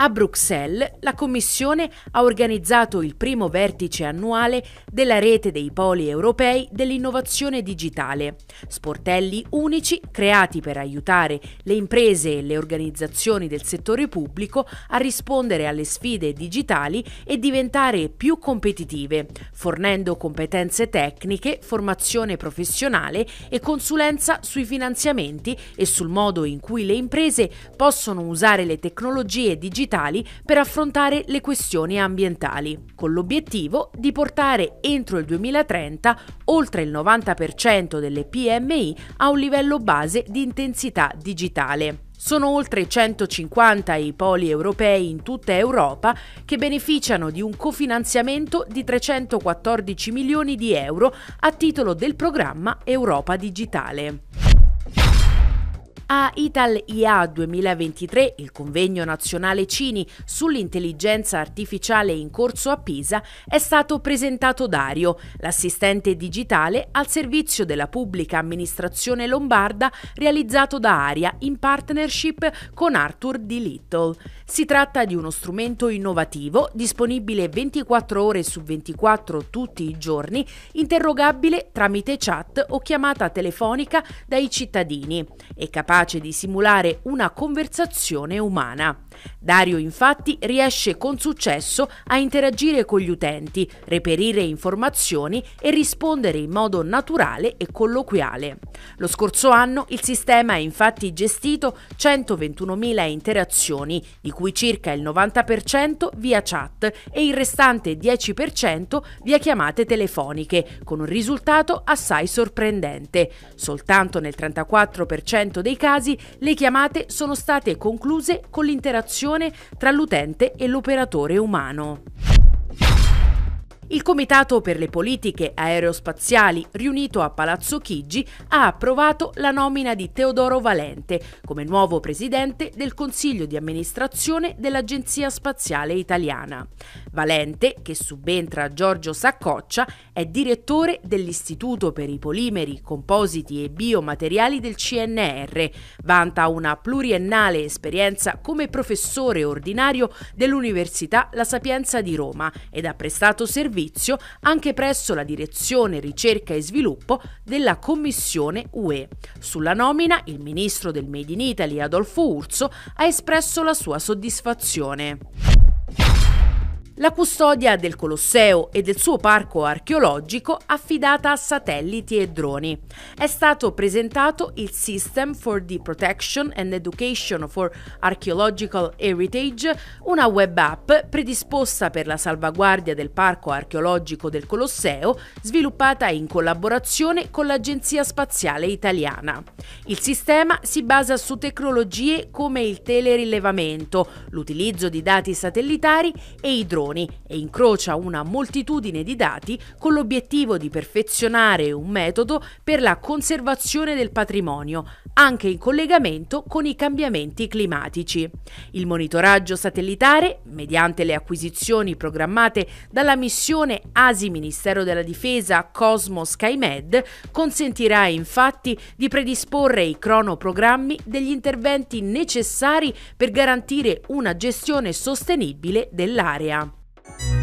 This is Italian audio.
A Bruxelles la Commissione ha organizzato il primo vertice annuale della rete dei poli europei dell'innovazione digitale, sportelli unici creati per aiutare le imprese e le organizzazioni del settore pubblico a rispondere alle sfide digitali e diventare più competitive, fornendo competenze tecniche, formazione professionale e consulenza sui finanziamenti e sul modo in cui le imprese possono usare le tecnologie digitali digitali per affrontare le questioni ambientali, con l'obiettivo di portare entro il 2030 oltre il 90% delle PMI a un livello base di intensità digitale. Sono oltre 150 i poli europei in tutta Europa che beneficiano di un cofinanziamento di 314 milioni di euro a titolo del programma Europa Digitale. A Italia 2023, il convegno nazionale Cini sull'intelligenza artificiale in corso a Pisa, è stato presentato Dario, l'assistente digitale al servizio della pubblica amministrazione lombarda realizzato da Aria in partnership con Arthur D. Little. Si tratta di uno strumento innovativo, disponibile 24 ore su 24 tutti i giorni, interrogabile tramite chat o chiamata telefonica dai cittadini e capace capace di simulare una conversazione umana. Dario infatti riesce con successo a interagire con gli utenti, reperire informazioni e rispondere in modo naturale e colloquiale. Lo scorso anno il sistema ha infatti gestito 121.000 interazioni, di cui circa il 90% via chat e il restante 10% via chiamate telefoniche, con un risultato assai sorprendente. Soltanto nel 34% dei casi casi le chiamate sono state concluse con l'interazione tra l'utente e l'operatore umano. Il Comitato per le politiche aerospaziali, riunito a Palazzo Chigi, ha approvato la nomina di Teodoro Valente come nuovo presidente del Consiglio di amministrazione dell'Agenzia Spaziale Italiana. Valente, che subentra Giorgio Saccoccia, è direttore dell'Istituto per i polimeri, compositi e biomateriali del CNR. Vanta una pluriennale esperienza come professore ordinario dell'Università La Sapienza di Roma ed ha prestato servizio servizio anche presso la Direzione Ricerca e Sviluppo della Commissione UE. Sulla nomina, il ministro del Made in Italy Adolfo Urso ha espresso la sua soddisfazione la custodia del Colosseo e del suo parco archeologico affidata a satelliti e droni. È stato presentato il System for the Protection and Education for Archaeological Heritage, una web app predisposta per la salvaguardia del parco archeologico del Colosseo, sviluppata in collaborazione con l'Agenzia Spaziale Italiana. Il sistema si basa su tecnologie come il telerilevamento, l'utilizzo di dati satellitari e i droni informazioni e incrocia una moltitudine di dati con l'obiettivo di perfezionare un metodo per la conservazione del patrimonio, anche in collegamento con i cambiamenti climatici. Il monitoraggio satellitare, mediante le acquisizioni programmate dalla missione ASI Ministero della Difesa Cosmo SkyMed, consentirà infatti di predisporre i cronoprogrammi degli interventi necessari per garantire una gestione sostenibile dell'area. you